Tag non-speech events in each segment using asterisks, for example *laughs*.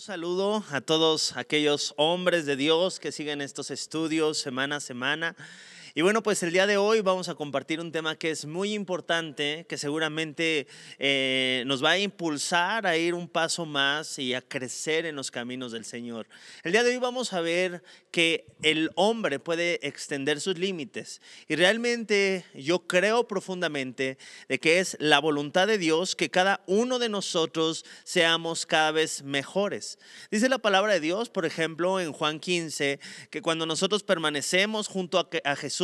Un saludo a todos aquellos hombres de Dios que siguen estos estudios semana a semana y bueno, pues el día de hoy vamos a compartir un tema que es muy importante, que seguramente eh, nos va a impulsar a ir un paso más y a crecer en los caminos del Señor. El día de hoy vamos a ver que el hombre puede extender sus límites. Y realmente yo creo profundamente de que es la voluntad de Dios que cada uno de nosotros seamos cada vez mejores. Dice la palabra de Dios, por ejemplo, en Juan 15, que cuando nosotros permanecemos junto a Jesús,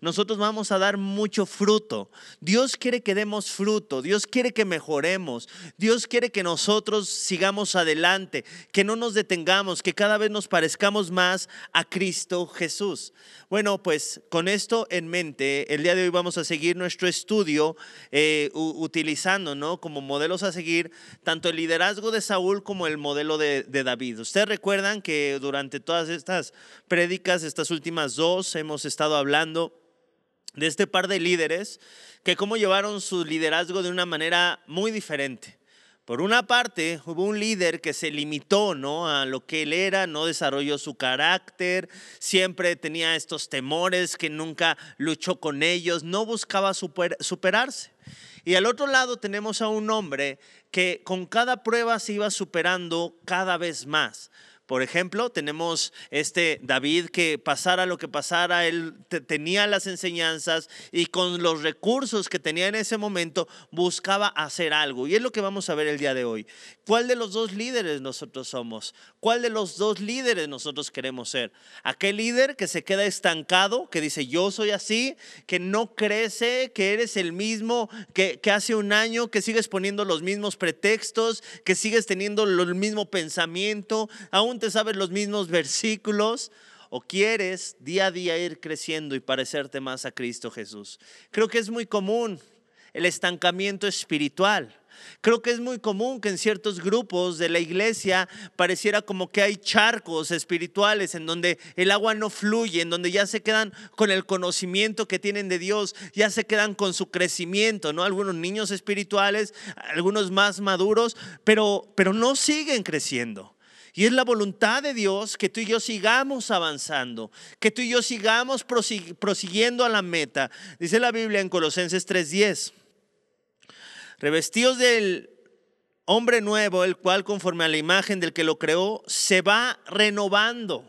nosotros vamos a dar mucho fruto. Dios quiere que demos fruto, Dios quiere que mejoremos, Dios quiere que nosotros sigamos adelante, que no nos detengamos, que cada vez nos parezcamos más a Cristo Jesús. Bueno, pues con esto en mente, el día de hoy vamos a seguir nuestro estudio eh, utilizando como modelos a seguir tanto el liderazgo de Saúl como el modelo de, de David. Ustedes recuerdan que durante todas estas prédicas, estas últimas dos, hemos estado hablando de este par de líderes que cómo llevaron su liderazgo de una manera muy diferente. Por una parte, hubo un líder que se limitó ¿no? a lo que él era, no desarrolló su carácter, siempre tenía estos temores que nunca luchó con ellos, no buscaba superarse. Y al otro lado tenemos a un hombre que con cada prueba se iba superando cada vez más. Por ejemplo, tenemos este David que pasara lo que pasara, él tenía las enseñanzas y con los recursos que tenía en ese momento buscaba hacer algo. Y es lo que vamos a ver el día de hoy. ¿Cuál de los dos líderes nosotros somos? ¿Cuál de los dos líderes nosotros queremos ser? Aquel líder que se queda estancado, que dice yo soy así, que no crece, que eres el mismo que, que hace un año, que sigues poniendo los mismos pretextos, que sigues teniendo el mismo pensamiento, aún te sabes los mismos versículos o quieres día a día ir creciendo y parecerte más a Cristo Jesús. Creo que es muy común el estancamiento espiritual. Creo que es muy común que en ciertos grupos de la iglesia pareciera como que hay charcos espirituales en donde el agua no fluye, en donde ya se quedan con el conocimiento que tienen de Dios, ya se quedan con su crecimiento, ¿no? Algunos niños espirituales, algunos más maduros, pero, pero no siguen creciendo. Y es la voluntad de Dios que tú y yo sigamos avanzando, que tú y yo sigamos prosiguiendo a la meta. Dice la Biblia en Colosenses 3:10. Revestidos del hombre nuevo, el cual conforme a la imagen del que lo creó, se va renovando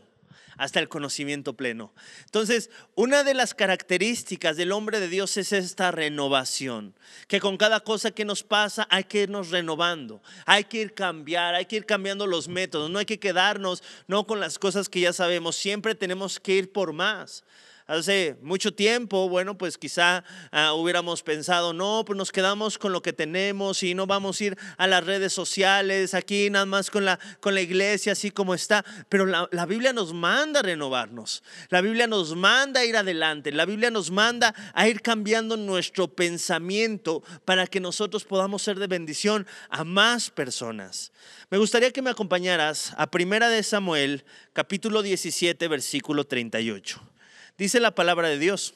hasta el conocimiento pleno. Entonces, una de las características del hombre de Dios es esta renovación, que con cada cosa que nos pasa hay que irnos renovando, hay que ir cambiar, hay que ir cambiando los métodos, no hay que quedarnos no con las cosas que ya sabemos, siempre tenemos que ir por más hace mucho tiempo, bueno, pues quizá ah, hubiéramos pensado, no, pues nos quedamos con lo que tenemos y no vamos a ir a las redes sociales, aquí nada más con la, con la iglesia, así como está. Pero la, la Biblia nos manda a renovarnos, la Biblia nos manda a ir adelante, la Biblia nos manda a ir cambiando nuestro pensamiento para que nosotros podamos ser de bendición a más personas. Me gustaría que me acompañaras a Primera de Samuel, capítulo 17, versículo 38. Dice la palabra de Dios.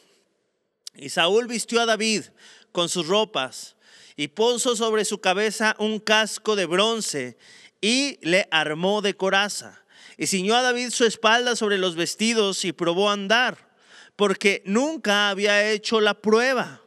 Y Saúl vistió a David con sus ropas y puso sobre su cabeza un casco de bronce y le armó de coraza. Y ciñó a David su espalda sobre los vestidos y probó a andar, porque nunca había hecho la prueba.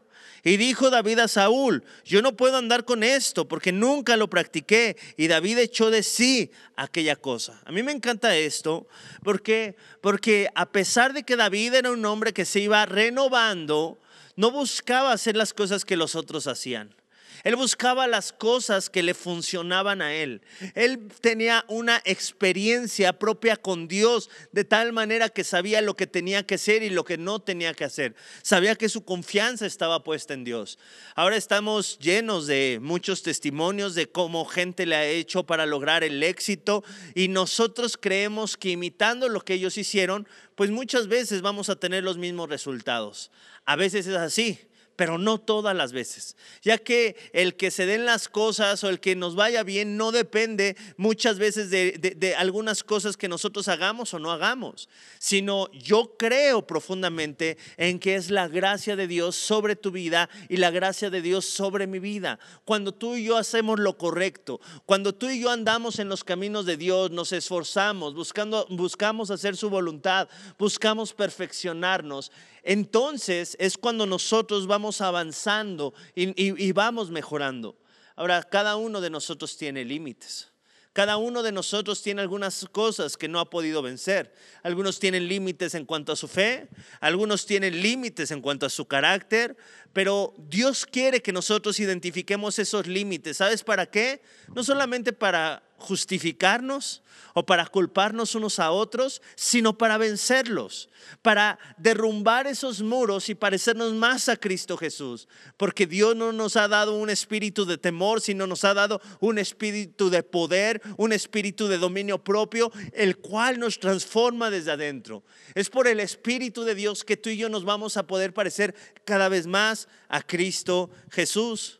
Y dijo David a Saúl, yo no puedo andar con esto porque nunca lo practiqué. Y David echó de sí aquella cosa. A mí me encanta esto porque, porque a pesar de que David era un hombre que se iba renovando, no buscaba hacer las cosas que los otros hacían. Él buscaba las cosas que le funcionaban a él. Él tenía una experiencia propia con Dios de tal manera que sabía lo que tenía que hacer y lo que no tenía que hacer. Sabía que su confianza estaba puesta en Dios. Ahora estamos llenos de muchos testimonios de cómo gente le ha hecho para lograr el éxito y nosotros creemos que imitando lo que ellos hicieron, pues muchas veces vamos a tener los mismos resultados. A veces es así pero no todas las veces, ya que el que se den las cosas o el que nos vaya bien no depende muchas veces de, algunas cosas que nosotros hagamos o no hagamos, sino yo creo profundamente en que es la gracia de Dios sobre tu vida y la gracia de Dios sobre mi vida. Cuando tú y yo hacemos lo correcto, cuando tú y yo andamos en los caminos de Dios, nos esforzamos, buscando, buscamos hacer su voluntad, buscamos perfeccionarnos, entonces es cuando nosotros vamos avanzando y, vamos mejorando. Ahora, cada uno de nosotros tiene límites. Cada uno de nosotros tiene algunas cosas que no ha podido vencer. Algunos tienen límites en cuanto a su fe, algunos tienen límites en cuanto a su carácter, pero Dios quiere que nosotros identifiquemos esos límites. ¿Sabes para qué? No solamente para justificarnos o para culparnos unos a otros, sino para vencerlos, para derrumbar esos muros y parecernos más a Cristo Jesús. Porque Dios no nos ha dado un espíritu de temor, sino nos ha dado un espíritu de poder, un espíritu de dominio propio, el cual nos transforma desde adentro. Es por el Espíritu de Dios que tú y yo nos vamos a poder parecer cada vez más a Cristo Jesús.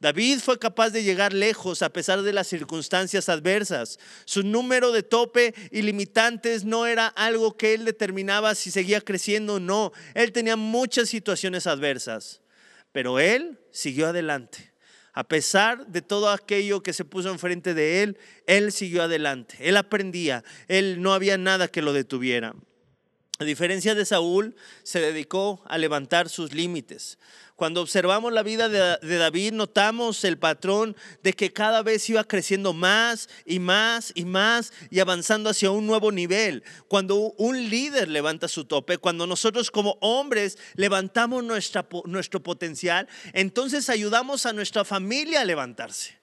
David fue capaz de llegar lejos a pesar de las circunstancias adversas. Su número de tope y limitantes no era algo que él determinaba si seguía creciendo o no. Él tenía muchas situaciones adversas, pero él siguió adelante. A pesar de todo aquello que se puso enfrente de él, él siguió adelante. Él aprendía, él no había nada que lo detuviera. A diferencia de Saúl, se dedicó a levantar sus límites. Cuando observamos la vida de, David, notamos el patrón de que cada vez iba creciendo más y más y más y avanzando hacia un nuevo nivel. Cuando un líder levanta su tope, cuando nosotros como hombres levantamos nuestro potencial, entonces ayudamos a nuestra familia a levantarse.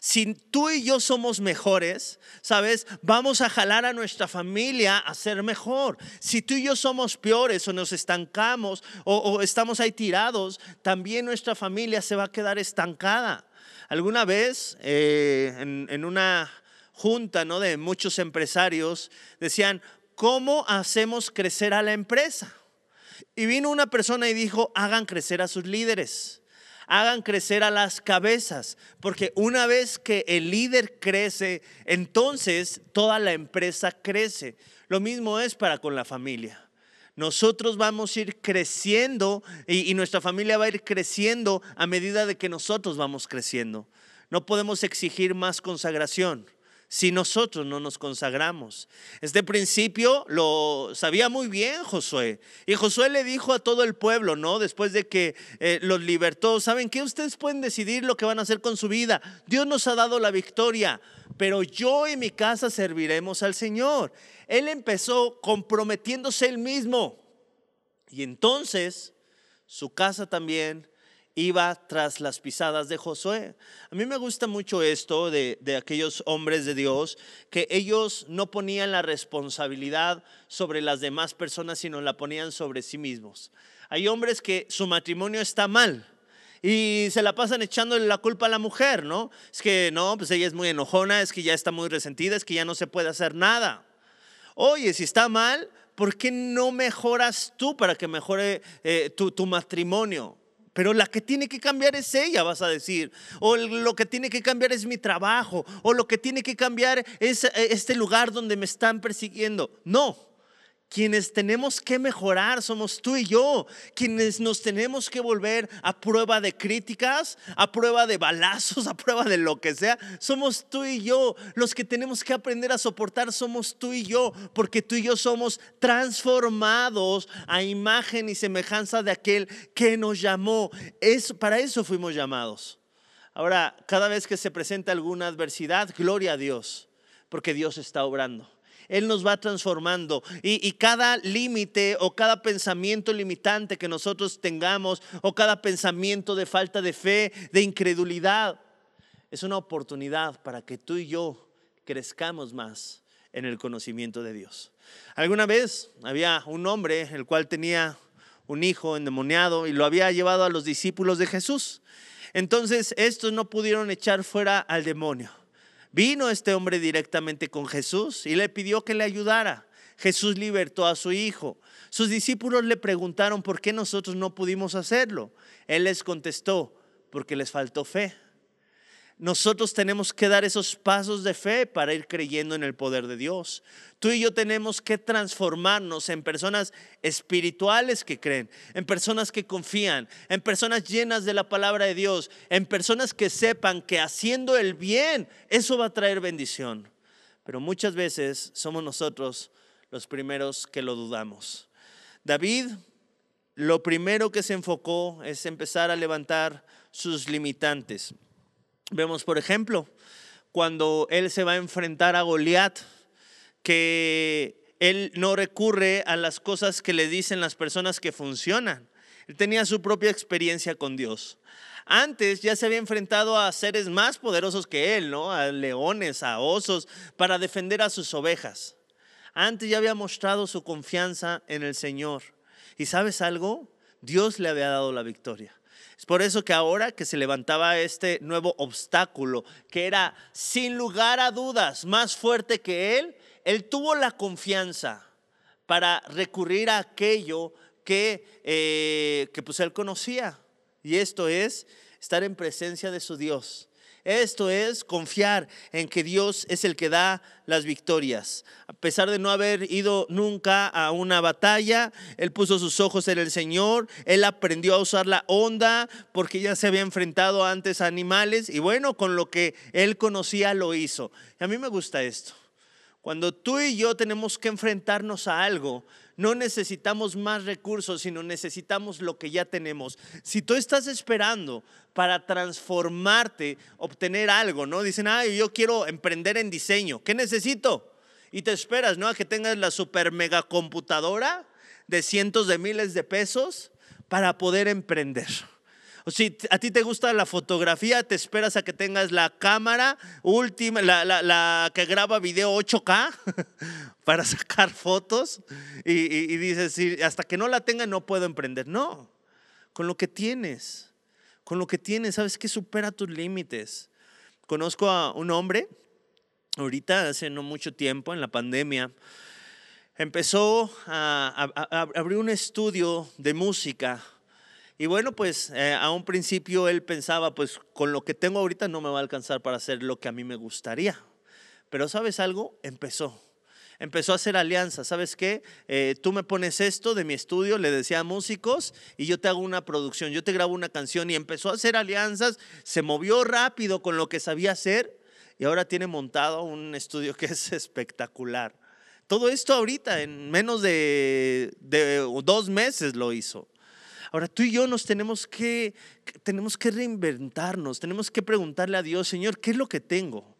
Si tú y yo somos mejores, ¿sabes? Vamos a jalar a nuestra familia a ser mejor. Si tú y yo somos peores o nos estancamos o, estamos ahí tirados, también nuestra familia se va a quedar estancada. Alguna vez eh, en, en una junta ¿no? de muchos empresarios decían, ¿cómo hacemos crecer a la empresa? Y vino una persona y dijo, hagan crecer a sus líderes hagan crecer a las cabezas, porque una vez que el líder crece, entonces toda la empresa crece. Lo mismo es para con la familia. Nosotros vamos a ir creciendo y, nuestra familia va a ir creciendo a medida de que nosotros vamos creciendo. No podemos exigir más consagración si nosotros no nos consagramos. Este principio lo sabía muy bien Josué. Y Josué le dijo a todo el pueblo, ¿no? Después de que eh, los libertó, ¿saben qué? Ustedes pueden decidir lo que van a hacer con su vida. Dios nos ha dado la victoria, pero yo y mi casa serviremos al Señor. Él empezó comprometiéndose él mismo. Y entonces su casa también iba tras las pisadas de Josué. A mí me gusta mucho esto de, aquellos hombres de Dios, que ellos no ponían la responsabilidad sobre las demás personas, sino la ponían sobre sí mismos. Hay hombres que su matrimonio está mal. Y se la pasan echándole la culpa a la mujer, ¿no? Es que no, pues ella es muy enojona, es que ya está muy resentida, es que ya no se puede hacer nada. Oye, si está mal, ¿por qué no mejoras tú para que mejore eh, tu, tu matrimonio? pero la que tiene que cambiar es ella, vas a decir. O lo que tiene que cambiar es mi trabajo. O lo que tiene que cambiar es eh, este lugar donde me están persiguiendo. No, quienes tenemos que mejorar somos tú y yo, quienes nos tenemos que volver a prueba de críticas, a prueba de balazos, *laughs* a prueba de lo que sea, somos tú y yo. Los que tenemos que aprender a soportar somos tú y yo, porque tú y yo somos transformados a imagen y semejanza de aquel que nos llamó. Es, para eso fuimos llamados. Ahora, cada vez que se presenta alguna adversidad, gloria a Dios, porque Dios está obrando él nos va transformando. Y, y cada límite o cada pensamiento limitante que nosotros tengamos o cada pensamiento de falta de fe, de incredulidad, es una oportunidad para que tú y yo crezcamos más en el conocimiento de Dios. Alguna vez había un hombre el cual tenía un hijo endemoniado y lo había llevado a los discípulos de Jesús. Entonces estos no pudieron echar fuera al demonio. Vino este hombre directamente con Jesús y le pidió que le ayudara. Jesús libertó a su hijo. Sus discípulos le preguntaron por qué nosotros no pudimos hacerlo. Él les contestó, porque les faltó fe nosotros tenemos que dar esos pasos de fe para ir creyendo en el poder de Dios. Tú y yo tenemos que transformarnos en personas espirituales que creen, en personas que confían, en personas llenas de la palabra de Dios, en personas que sepan que haciendo el bien, eso va a traer bendición. Pero muchas veces somos nosotros los primeros que lo dudamos. David, lo primero que se enfocó es empezar a levantar sus limitantes. Vemos, por ejemplo, cuando él se va a enfrentar a Goliat, que él no recurre a las cosas que le dicen las personas que funcionan. Él tenía su propia experiencia con Dios. Antes ya se había enfrentado a seres más poderosos que él, ¿no? A leones, a osos, para defender a sus ovejas. Antes ya había mostrado su confianza en el Señor. ¿Y sabes algo? Dios le había dado la victoria. Es por eso que ahora que se levantaba este nuevo obstáculo, que era sin lugar a dudas más fuerte que él, él tuvo la confianza para recurrir a aquello que, eh, que pues él conocía. Y esto es estar en presencia de su Dios esto es confiar en que Dios es el que da las victorias. A pesar de no haber ido nunca a una batalla, él puso sus ojos en el Señor, él aprendió a usar la onda porque ya se había enfrentado antes a animales y bueno, con lo que él conocía lo hizo. Y a mí me gusta esto. Cuando tú y yo tenemos que enfrentarnos a algo, no necesitamos más recursos, sino necesitamos lo que ya tenemos. Si tú estás esperando para transformarte, obtener algo, ¿no? Dicen, ah, yo quiero emprender en diseño. ¿Qué necesito? Y te esperas, ¿no? A que tengas la super mega computadora de cientos de miles de pesos para poder emprender. O si a ti te gusta la fotografía, te esperas a que tengas la cámara última, la, que graba video 8K *laughs* para sacar fotos y, dices, hasta que no la tenga no puedo emprender. No, con lo que tienes, con lo que tienes, sabes que supera tus límites. Conozco a un hombre, ahorita hace no mucho tiempo, en la pandemia, empezó a abrir un estudio de música y bueno, pues eh, a un principio él pensaba, pues con lo que tengo ahorita no me va a alcanzar para hacer lo que a mí me gustaría. Pero sabes algo, empezó. Empezó a hacer alianzas, ¿sabes qué? Eh, tú me pones esto de mi estudio, le decía a músicos, y yo te hago una producción, yo te grabo una canción, y empezó a hacer alianzas, se movió rápido con lo que sabía hacer, y ahora tiene montado un estudio que es *laughs* espectacular. Todo esto ahorita, en menos de dos meses lo hizo. Ahora tú y yo nos tenemos que, tenemos que reinventarnos, tenemos que preguntarle a Dios, Señor, ¿qué es lo que tengo?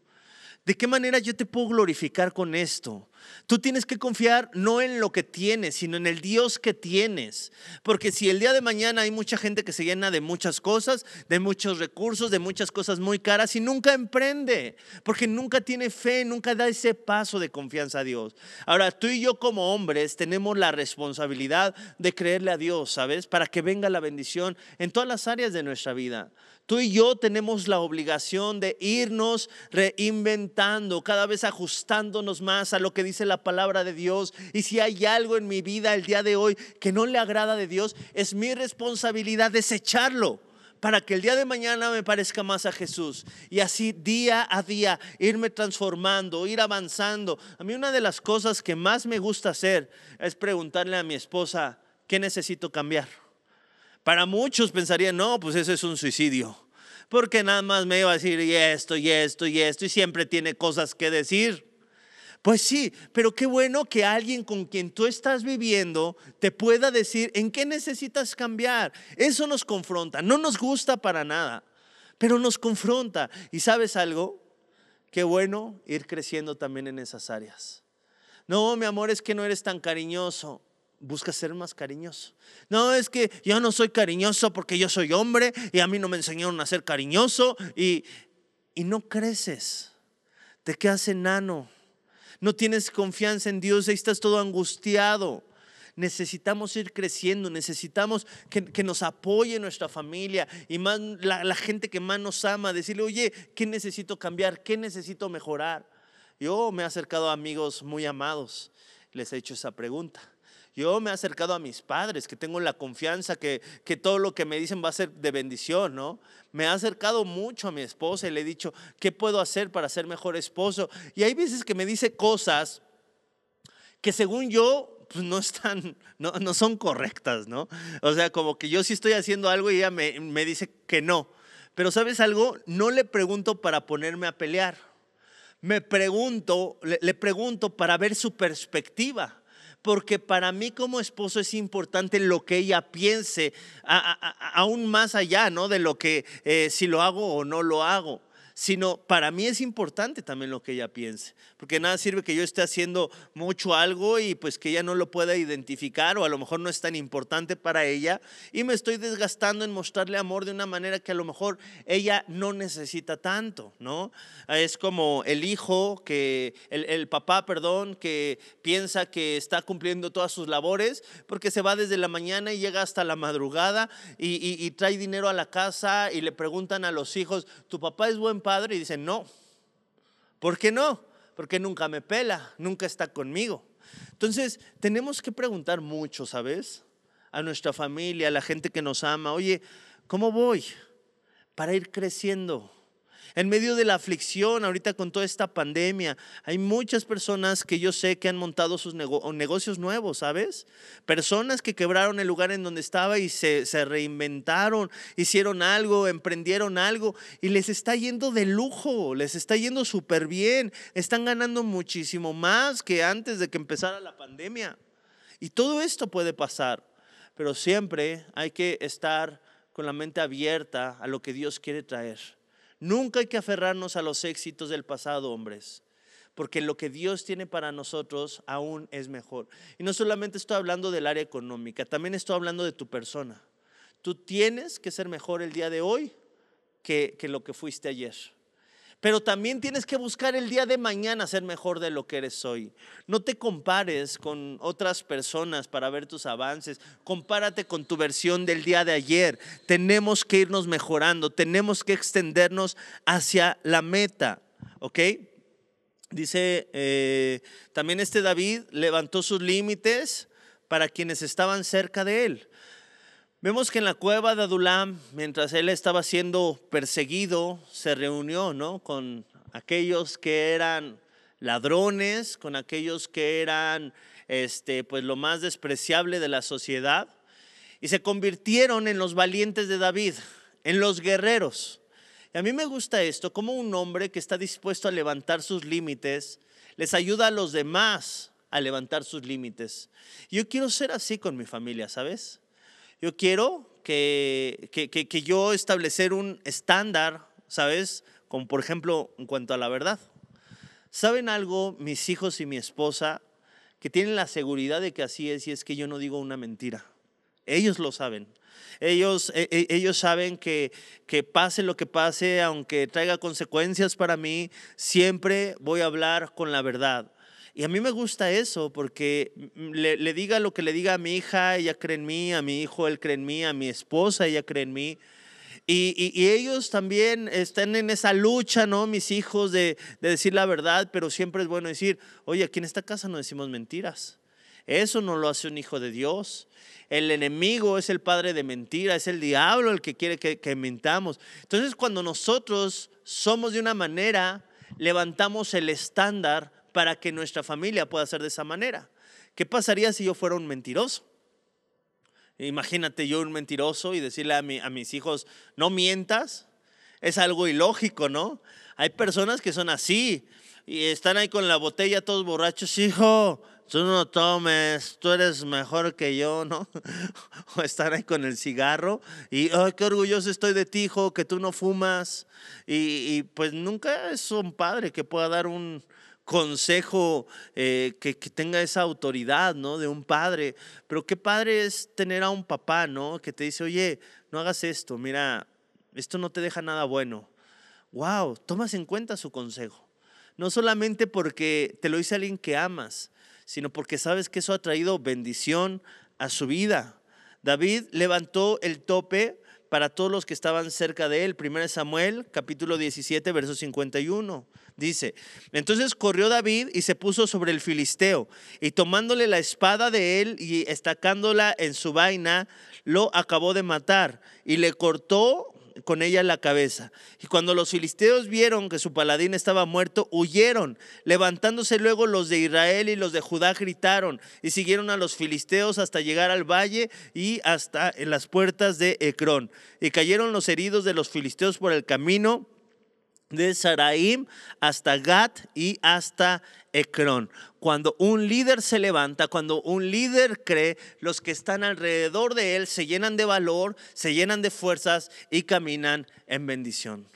¿De qué manera yo te puedo glorificar con esto? Tú tienes que confiar no en lo que tienes, sino en el Dios que tienes. Porque si el día de mañana hay mucha gente que se llena de muchas cosas, de muchos recursos, de muchas cosas muy caras y nunca emprende, porque nunca tiene fe, nunca da ese paso de confianza a Dios. Ahora, tú y yo como hombres tenemos la responsabilidad de creerle a Dios, ¿sabes? Para que venga la bendición en todas las áreas de nuestra vida. Tú y yo tenemos la obligación de irnos reinventando, cada vez ajustándonos más a lo que dice la palabra de Dios. Y si hay algo en mi vida el día de hoy que no le agrada de Dios, es mi responsabilidad desecharlo para que el día de mañana me parezca más a Jesús. Y así día a día irme transformando, ir avanzando. A mí una de las cosas que más me gusta hacer es preguntarle a mi esposa, ¿qué necesito cambiar? Para muchos pensaría no, pues eso es un suicidio. Porque nada más me iba a decir y esto y esto y esto y siempre tiene cosas que decir. Pues sí, pero qué bueno que alguien con quien tú estás viviendo te pueda decir en qué necesitas cambiar. Eso nos confronta, no nos gusta para nada, pero nos confronta. ¿Y sabes algo? Qué bueno ir creciendo también en esas áreas. No, mi amor, es que no eres tan cariñoso busca ser más cariñoso. No, es que yo no soy cariñoso porque yo soy hombre y a mí no me enseñaron a ser cariñoso y, y no creces, te quedas enano no tienes confianza en Dios, ahí estás todo angustiado. Necesitamos ir creciendo, necesitamos que, nos apoye nuestra familia y más la, la, gente que más nos ama, decirle, oye, ¿qué necesito cambiar? ¿Qué necesito mejorar? Yo me he acercado a amigos muy amados, les he hecho esa pregunta yo me he acercado a mis padres, que tengo la confianza que, todo lo que me dicen va a ser de bendición, ¿no? Me he acercado mucho a mi esposa y le he dicho, ¿qué puedo hacer para ser mejor esposo? Y hay veces que me dice cosas que según yo pues, no están, no, son correctas, ¿no? O sea, como que yo sí estoy haciendo algo y ella me, dice que no. Pero sabes algo, no le pregunto para ponerme a pelear. Me pregunto, le pregunto para ver su perspectiva porque para mí como esposo es importante lo que ella piense, aún más allá ¿no? de lo que eh, si lo hago o no lo hago sino para mí es importante también lo que ella piense, porque nada sirve que yo esté haciendo mucho algo y pues que ella no lo pueda identificar o a lo mejor no es tan importante para ella y me estoy desgastando en mostrarle amor de una manera que a lo mejor ella no necesita tanto, ¿no? Es como el hijo que, el, papá, perdón, que piensa que está cumpliendo todas sus labores porque se va desde la mañana y llega hasta la madrugada y, trae dinero a la casa y le preguntan a los hijos, ¿tu papá es buen padre? padre y dice, no. ¿Por qué no? Porque nunca me pela, nunca está conmigo. Entonces, tenemos que preguntar mucho, ¿sabes? A nuestra familia, a la gente que nos ama, oye, ¿cómo voy? Para ir creciendo en medio de la aflicción, ahorita con toda esta pandemia, hay muchas personas que yo sé que han montado sus negocios nuevos, ¿sabes? Personas que quebraron el lugar en donde estaba y se, se reinventaron, hicieron algo, emprendieron algo y les está yendo de lujo, les está yendo súper bien, están ganando muchísimo más que antes de que empezara la pandemia. Y todo esto puede pasar, pero siempre hay que estar con la mente abierta a lo que Dios quiere traer. Nunca hay que aferrarnos a los éxitos del pasado, hombres, porque lo que Dios tiene para nosotros aún es mejor. Y no solamente estoy hablando del área económica, también estoy hablando de tu persona. Tú tienes que ser mejor el día de hoy que, que lo que fuiste ayer. Pero también tienes que buscar el día de mañana ser mejor de lo que eres hoy. No te compares con otras personas para ver tus avances. Compárate con tu versión del día de ayer. Tenemos que irnos mejorando. Tenemos que extendernos hacia la meta. ¿Ok? Dice, eh, también este David levantó sus límites para quienes estaban cerca de él. Vemos que en la cueva de Adulam, mientras él estaba siendo perseguido, se reunió ¿no? con aquellos que eran ladrones, con aquellos que eran este, pues, lo más despreciable de la sociedad, y se convirtieron en los valientes de David, en los guerreros. Y a mí me gusta esto, como un hombre que está dispuesto a levantar sus límites, les ayuda a los demás a levantar sus límites. Yo quiero ser así con mi familia, ¿sabes? yo quiero que, yo establecer un estándar, ¿sabes? Como por ejemplo en cuanto a la verdad. ¿Saben algo mis hijos y mi esposa que tienen la seguridad de que así es y es que yo no digo una mentira? Ellos lo saben. Ellos, e, e, ellos saben que, que pase lo que pase, aunque traiga consecuencias para mí, siempre voy a hablar con la verdad. Y a mí me gusta eso porque mm, mm, le, diga lo que le diga a mi hija, ella cree en mí, a mi hijo, él cree en mí, a mi esposa, ella cree en mí. Y, ellos también están en esa lucha, ¿no? Mis hijos, de, decir la verdad, pero siempre es bueno decir, oye, aquí en esta casa no decimos mentiras. Eso no lo hace un hijo de Dios. El enemigo es el padre de mentira, es el diablo el que quiere que, que mentamos. Entonces cuando nosotros somos de una manera, levantamos el estándar para que nuestra familia pueda ser de esa manera. ¿Qué pasaría si yo fuera un mentiroso? Imagínate yo un mentiroso y decirle a, mi, a mis hijos, no mientas, es algo ilógico, ¿no? Hay personas que son así y están ahí con la botella todos borrachos, hijo, tú no tomes, tú eres mejor que yo, ¿no? *laughs* O están ahí con el cigarro y, ay, qué orgulloso estoy de ti, hijo, que tú no fumas. y pues nunca es un padre que pueda dar un, consejo eh, que, tenga esa autoridad, ¿no? De un padre. Pero qué padre es tener a un papá, ¿no? Que te dice, oye, no hagas esto, mira, esto no te deja nada bueno. Wow, tomas en cuenta su consejo. No solamente porque te lo dice alguien que amas, sino porque sabes que eso ha traído bendición a su vida. David levantó el tope para todos los que estaban cerca de él. 1 Samuel capítulo 17, verso 51. Dice, entonces corrió David y se puso sobre el filisteo y tomándole la espada de él y estacándola en su vaina, lo acabó de matar y le cortó con ella la cabeza. Y cuando los filisteos vieron que su paladín estaba muerto, huyeron. Levantándose luego los de Israel y los de Judá gritaron y siguieron a los filisteos hasta llegar al valle y hasta en las puertas de Ecrón. Y cayeron los heridos de los filisteos por el camino de Saraim hasta Gat y hasta Ecrón. Cuando un líder se levanta, cuando un líder cree, los que están alrededor de él se llenan de valor, se llenan de fuerzas y caminan en bendición.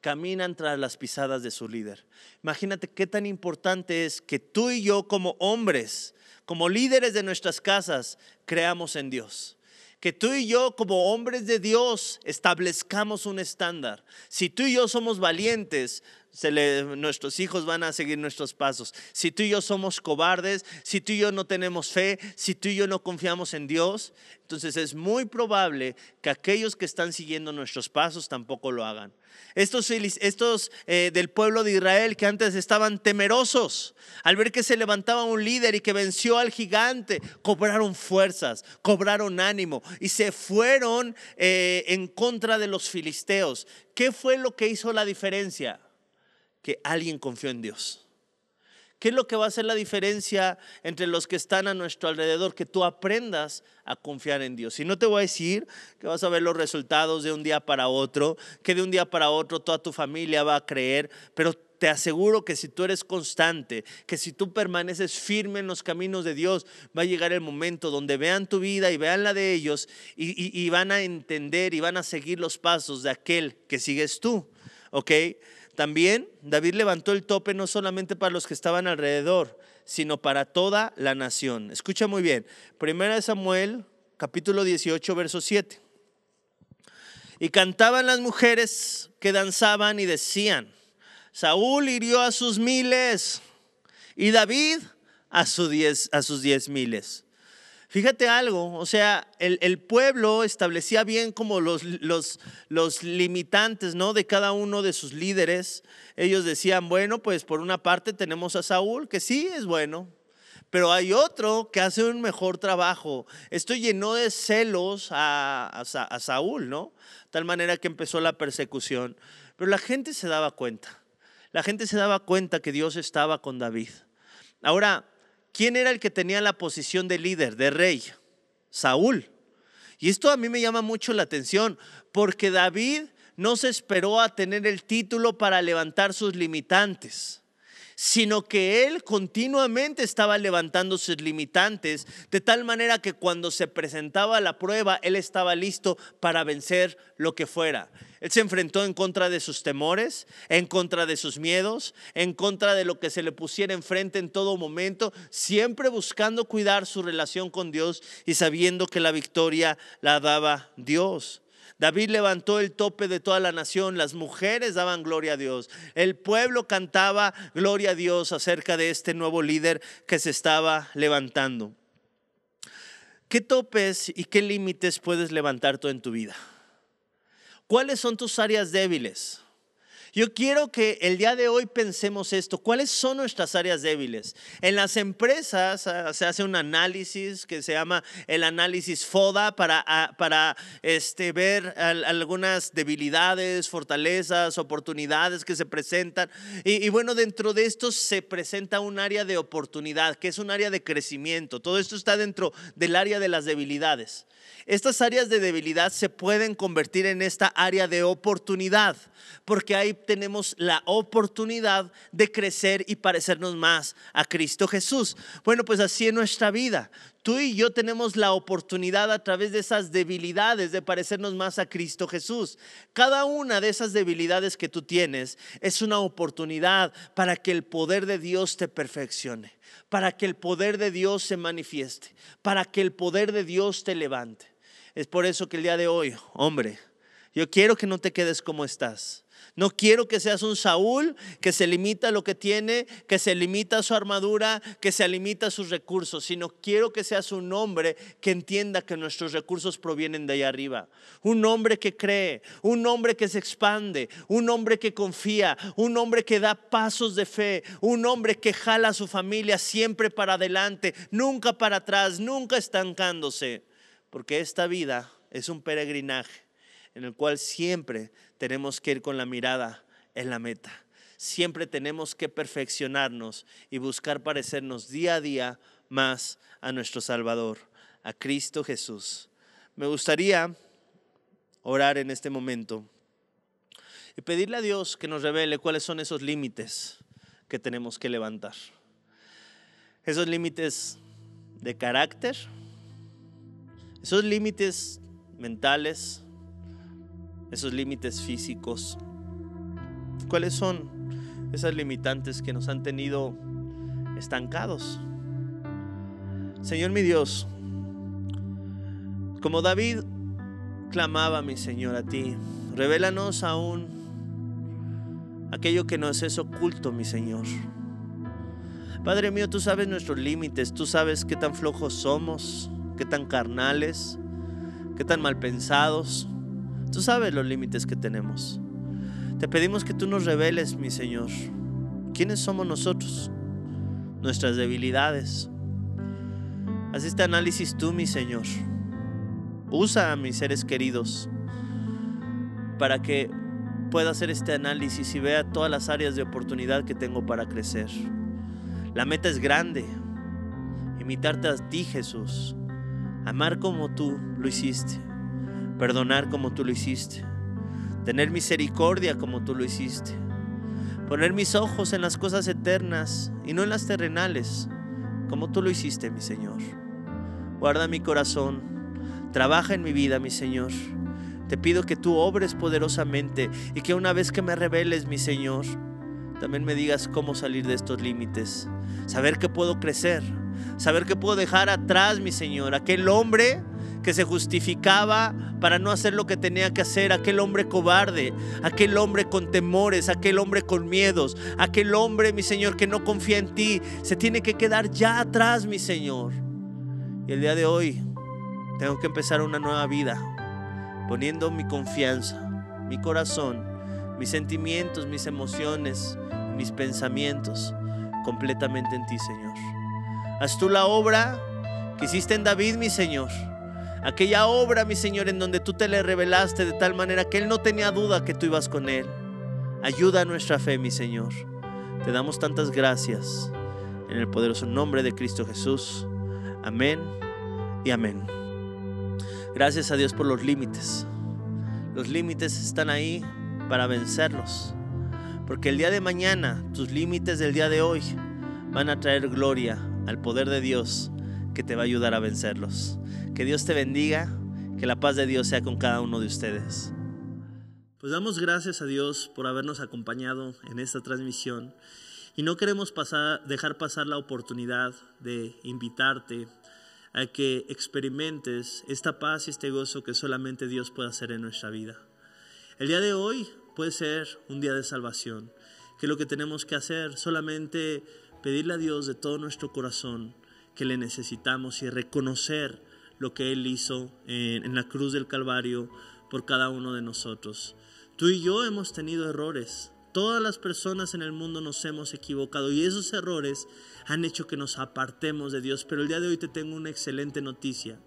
Caminan tras las pisadas de su líder. Imagínate qué tan importante es que tú y yo como hombres, como líderes de nuestras casas, creamos en Dios que tú y yo como hombres de Dios establezcamos un estándar. Si tú y yo somos valientes, nuestros hijos van a seguir nuestros pasos. Si tú y yo somos cobardes, si tú y yo no tenemos fe, si tú y yo no confiamos en Dios, entonces es muy probable que aquellos que están siguiendo nuestros pasos tampoco lo hagan. Estos, estos eh, del pueblo de Israel que antes estaban temerosos al ver que se levantaba un líder y que venció al gigante, cobraron fuerzas, cobraron ánimo y se fueron eh, en contra de los filisteos. ¿Qué fue lo que hizo la diferencia? que alguien confió en Dios. ¿Qué es lo que va a hacer la diferencia entre los que están a nuestro alrededor? Que tú aprendas a confiar en Dios. Y no te voy a decir que vas a ver los resultados de un día para otro, que de un día para otro toda tu familia va a creer, pero te aseguro que si tú eres constante, que si tú permaneces firme en los caminos de Dios, va a llegar el momento donde vean tu vida y vean la de ellos y, van a entender y van a seguir los pasos de aquel que sigues tú. ¿Ok? También David levantó el tope no solamente para los que estaban alrededor, sino para toda la nación. Escucha muy bien. Primera de Samuel, capítulo 18, verso 7. Y cantaban las mujeres que danzaban y decían, Saúl hirió a sus miles y David a, a sus diez miles. Fíjate algo, o sea, el, pueblo establecía bien como los, limitantes, ¿no? De cada uno de sus líderes. Ellos decían, bueno, pues por una parte tenemos a Saúl, que sí es bueno, pero hay otro que hace un mejor trabajo. Esto llenó de celos a, a Saúl, ¿no? Tal manera que empezó la persecución. Pero la gente se daba cuenta, la gente se daba cuenta que Dios estaba con David. Ahora, ¿Quién era el que tenía la posición de líder, de rey? Saúl. Y esto a mí me llama mucho la atención, porque David no se esperó a tener el título para levantar sus limitantes sino que él continuamente estaba levantando sus limitantes, de tal manera que cuando se presentaba la prueba, él estaba listo para vencer lo que fuera. Él se enfrentó en contra de sus temores, en contra de sus miedos, en contra de lo que se le pusiera enfrente en todo momento, siempre buscando cuidar su relación con Dios y sabiendo que la victoria la daba Dios. David levantó el tope de toda la nación, las mujeres daban gloria a Dios, el pueblo cantaba gloria a Dios acerca de este nuevo líder que se estaba levantando. ¿Qué topes y qué límites puedes levantar tú en tu vida? ¿Cuáles son tus áreas débiles? Yo quiero que el día de hoy pensemos esto. ¿Cuáles son nuestras áreas débiles? En las empresas ah, se hace un análisis que se llama el análisis FODA para, ah, para este, ver algunas debilidades, fortalezas, oportunidades que se presentan. Y, y bueno, dentro de esto se presenta un área de oportunidad, que es un área de crecimiento. Todo esto está dentro del área de las debilidades. Estas áreas de debilidad se pueden convertir en esta área de oportunidad, porque hay tenemos la oportunidad de crecer y parecernos más a Cristo Jesús. Bueno, pues así en nuestra vida. Tú y yo tenemos la oportunidad a través de esas debilidades de parecernos más a Cristo Jesús. Cada una de esas debilidades que tú tienes es una oportunidad para que el poder de Dios te perfeccione, para que el poder de Dios se manifieste, para que el poder de Dios te levante. Es por eso que el día de hoy, hombre, yo quiero que no te quedes como estás. No quiero que seas un Saúl que se limita a lo que tiene, que se limita a su armadura, que se limita a sus recursos, sino quiero que seas un hombre que entienda que nuestros recursos provienen de allá arriba. Un hombre que cree, un hombre que se expande, un hombre que confía, un hombre que da pasos de fe, un hombre que jala a su familia siempre para adelante, nunca para atrás, nunca estancándose. Porque esta vida es un peregrinaje en el cual siempre tenemos que ir con la mirada en la meta. Siempre tenemos que perfeccionarnos y buscar parecernos día a día más a nuestro Salvador, a Cristo Jesús. Me gustaría orar en este momento y pedirle a Dios que nos revele cuáles son esos límites que tenemos que levantar. Esos límites de carácter, esos límites mentales, esos límites físicos. ¿Cuáles son esas limitantes que nos han tenido estancados? Señor mi Dios, como David clamaba, mi Señor, a ti, revélanos aún aquello que nos es oculto, mi Señor. Padre mío, tú sabes nuestros límites, tú sabes qué tan flojos somos, qué tan carnales, qué tan mal pensados. Tú sabes los límites que tenemos. Te pedimos que tú nos reveles, mi Señor, quiénes somos nosotros, nuestras debilidades. Haz este análisis tú, mi Señor. Usa a mis seres queridos para que pueda hacer este análisis y vea todas las áreas de oportunidad que tengo para crecer. La meta es grande. Imitarte a ti, Jesús. Amar como tú lo hiciste. Perdonar como tú lo hiciste. Tener misericordia como tú lo hiciste. Poner mis ojos en las cosas eternas y no en las terrenales, como tú lo hiciste, mi Señor. Guarda mi corazón. Trabaja en mi vida, mi Señor. Te pido que tú obres poderosamente y que una vez que me reveles, mi Señor, también me digas cómo salir de estos límites. Saber que puedo crecer. Saber que puedo dejar atrás, mi Señor, aquel hombre que se justificaba para no hacer lo que tenía que hacer, aquel hombre cobarde, aquel hombre con temores, aquel hombre con miedos, aquel hombre, mi Señor, que no confía en ti, se tiene que quedar ya atrás, mi Señor. Y el día de hoy tengo que empezar una nueva vida, poniendo mi confianza, mi corazón, mis sentimientos, mis emociones, mis pensamientos completamente en ti, Señor. Haz tú la obra que hiciste en David, mi Señor aquella obra, mi Señor, en donde tú te le revelaste de tal manera que Él no tenía duda que tú ibas con Él. Ayuda a nuestra fe, mi Señor. Te damos tantas gracias en el poderoso nombre de Cristo Jesús. Amén y amén. Gracias a Dios por los límites. Los límites están ahí para vencerlos. Porque el día de mañana, tus límites del día de hoy van a traer gloria al poder de Dios que te va a ayudar a vencerlos. Que Dios te bendiga, que la paz de Dios sea con cada uno de ustedes. Pues damos gracias a Dios por habernos acompañado en esta transmisión y no queremos dejar pasar la oportunidad de invitarte a que experimentes esta paz y este gozo que solamente Dios puede hacer en nuestra vida. El día de hoy puede ser un día de salvación, que lo que tenemos que hacer solamente pedirle a Dios de todo nuestro corazón que le necesitamos y reconocer lo que Él hizo en, la cruz del Calvario por cada uno de nosotros. Tú y yo hemos tenido errores. Todas las personas en el mundo nos hemos equivocado y esos errores han hecho que nos apartemos de Dios. Pero el día de hoy te tengo una excelente noticia.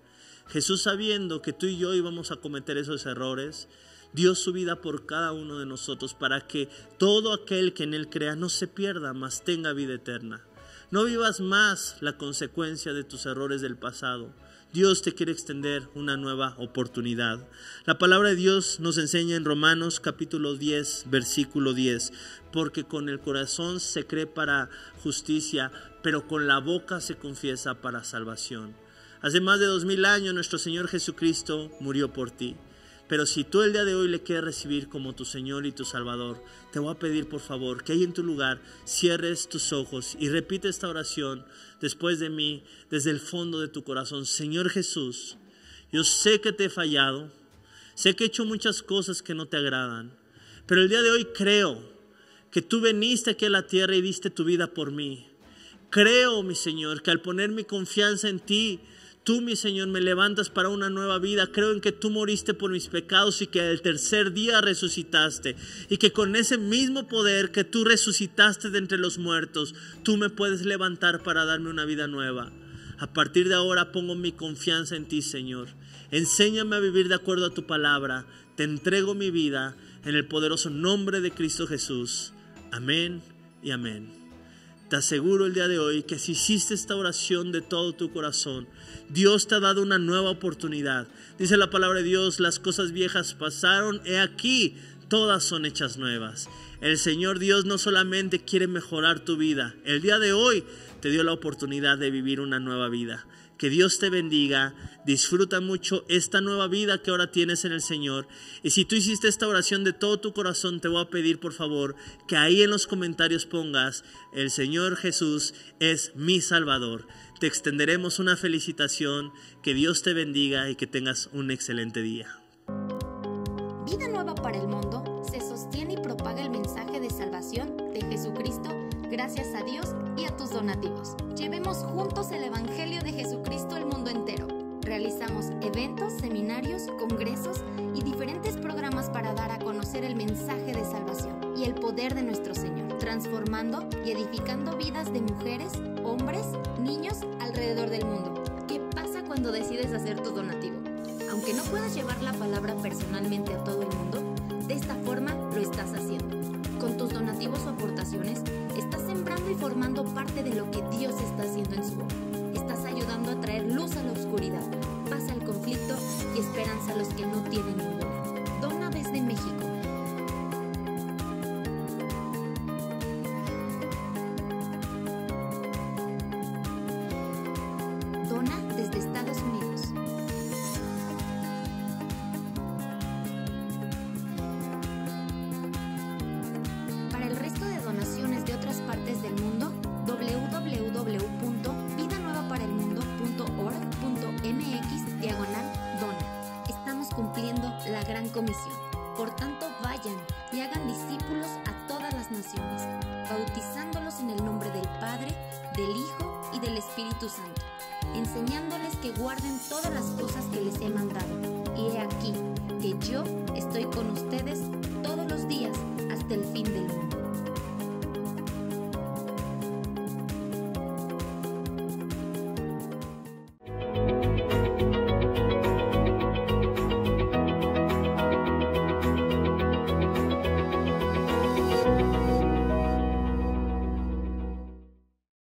Jesús sabiendo que tú y yo íbamos a cometer esos errores, dio su vida por cada uno de nosotros para que todo aquel que en Él crea no se pierda, mas tenga vida eterna. No vivas más la consecuencia de tus errores del pasado. Dios te quiere extender una nueva oportunidad. La palabra de Dios nos enseña en Romanos capítulo 10, versículo 10, porque con el corazón se cree para justicia, pero con la boca se confiesa para salvación. Hace más de dos mil años nuestro Señor Jesucristo murió por ti. Pero si tú el día de hoy le quieres recibir como tu Señor y tu Salvador, te voy a pedir por favor que ahí en tu lugar cierres tus ojos y repite esta oración después de mí, desde el fondo de tu corazón. Señor Jesús, yo sé que te he fallado, sé que he hecho muchas cosas que no te agradan, pero el día de hoy creo que tú veniste aquí a la tierra y diste tu vida por mí. Creo, mi Señor, que al poner mi confianza en ti, Tú, mi Señor, me levantas para una nueva vida. Creo en que tú moriste por mis pecados y que el tercer día resucitaste. Y que con ese mismo poder que tú resucitaste de entre los muertos, tú me puedes levantar para darme una vida nueva. A partir de ahora pongo mi confianza en ti, Señor. Enséñame a vivir de acuerdo a tu palabra. Te entrego mi vida en el poderoso nombre de Cristo Jesús. Amén y amén. Te aseguro el día de hoy que si hiciste esta oración de todo tu corazón, Dios te ha dado una nueva oportunidad. Dice la palabra de Dios, las cosas viejas pasaron, he aquí, todas son hechas nuevas. El Señor Dios no solamente quiere mejorar tu vida, el día de hoy te dio la oportunidad de vivir una nueva vida que Dios te bendiga, disfruta mucho esta nueva vida que ahora tienes en el Señor. Y si tú hiciste esta oración de todo tu corazón, te voy a pedir por favor que ahí en los comentarios pongas, el Señor Jesús es mi Salvador. Te extenderemos una felicitación, que Dios te bendiga y que tengas un excelente día. gracias a Dios y a tus donativos. Llevemos juntos el Evangelio de Jesucristo al mundo entero. Realizamos eventos, seminarios, congresos y diferentes programas para dar a conocer el mensaje de salvación y el poder de nuestro Señor, transformando y edificando vidas de mujeres, hombres, niños alrededor del mundo. ¿Qué pasa cuando decides hacer tu donativo? Aunque no puedas llevar la palabra personalmente a todo el mundo, de esta forma lo estás haciendo. Con tus donativos o aportaciones, formando parte de lo que Dios está haciendo en su obra. Estás ayudando a traer luz a la oscuridad, paz al conflicto y esperanza a los que no tienen comisión.